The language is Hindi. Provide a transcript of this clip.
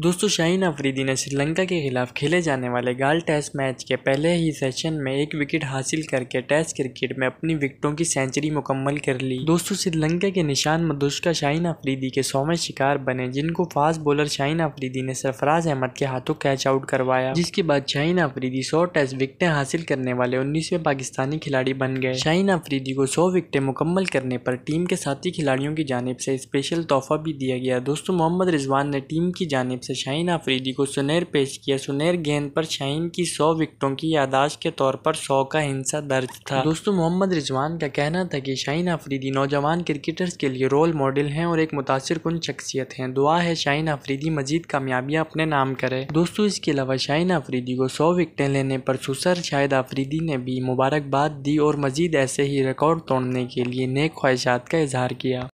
दोस्तों शाहीन अफरीदी ने श्रीलंका के खिलाफ खेले जाने वाले गाल टेस्ट मैच के पहले ही सेशन में एक विकेट हासिल करके टेस्ट क्रिकेट में अपनी विकेटों की सेंचुरी मुकम्मल कर ली दोस्तों श्रीलंका के निशान मदुष्का शाहीन अफरीदी के सौवें शिकार बने जिनको फास्ट बॉलर शाहीन अफरीदी ने सरफराज अहमद के हाथों कैच आउट करवाया जिसके बाद शाहीन अफरीदी सौ टेस्ट विकटें हासिल करने वाले उन्नीसवें पाकिस्तानी खिलाड़ी बन गए शाहीन अफरीदी को सौ विकटें मुकम्मल करने पर टीम के साथी खिलाड़ियों की जानब से स्पेशल तोहफा भी दिया गया दोस्तों मोहम्मद रिजवान ने टीम की जानब से शाहीन आफरीदी को सुनहर पेश किया सुनहर गेंद पर शाहीन की सौ विकटों की यादाश्त के तौर पर सौ का हिंसा दर्ज था दोस्तों मोहम्मद रिजवान का कहना था कि शाहीन आफरीदी नौजवान क्रिकेटर्स के लिए रोल मॉडल हैं और एक मुतासर कन शख्सियत हैं दुआ है शाहीन आफरीदी मजीद कामयाबियाँ अपने नाम करे दोस्तों इसके अलावा शाहीन आफरीदी को सौ विकटें लेने पर सुसर शाहिद आफरीदी ने भी मुबारकबाद दी और मजीद ऐसे ही रिकॉर्ड तोड़ने के लिए नेक ख्वाहिशात का इजहार किया